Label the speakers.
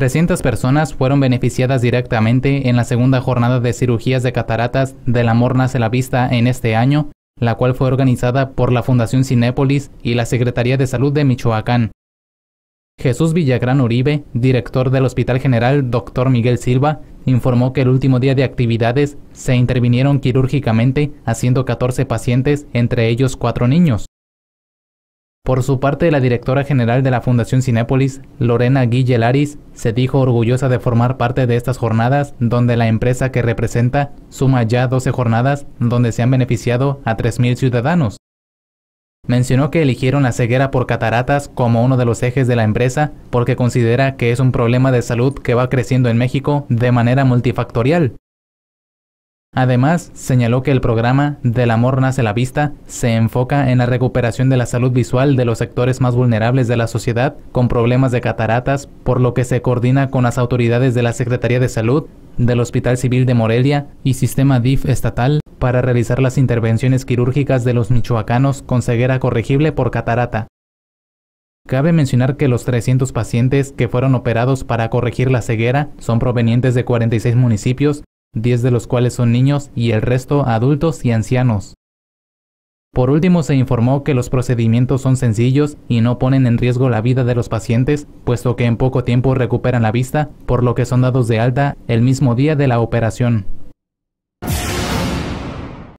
Speaker 1: 300 personas fueron beneficiadas directamente en la segunda jornada de cirugías de cataratas de la Morna la Vista en este año, la cual fue organizada por la Fundación Cinépolis y la Secretaría de Salud de Michoacán. Jesús Villagrán Uribe, director del Hospital General Dr. Miguel Silva, informó que el último día de actividades se intervinieron quirúrgicamente haciendo 14 pacientes, entre ellos cuatro niños. Por su parte, la directora general de la Fundación Cinépolis, Lorena Guille Laris, se dijo orgullosa de formar parte de estas jornadas, donde la empresa que representa suma ya 12 jornadas donde se han beneficiado a 3.000 ciudadanos. Mencionó que eligieron la ceguera por cataratas como uno de los ejes de la empresa porque considera que es un problema de salud que va creciendo en México de manera multifactorial. Además, señaló que el programa Del amor nace la vista se enfoca en la recuperación de la salud visual de los sectores más vulnerables de la sociedad con problemas de cataratas, por lo que se coordina con las autoridades de la Secretaría de Salud, del Hospital Civil de Morelia y Sistema DIF estatal para realizar las intervenciones quirúrgicas de los michoacanos con ceguera corregible por catarata. Cabe mencionar que los 300 pacientes que fueron operados para corregir la ceguera son provenientes de 46 municipios 10 de los cuales son niños y el resto adultos y ancianos. Por último, se informó que los procedimientos son sencillos y no ponen en riesgo la vida de los pacientes, puesto que en poco tiempo recuperan la vista, por lo que son dados de alta el mismo día de la operación.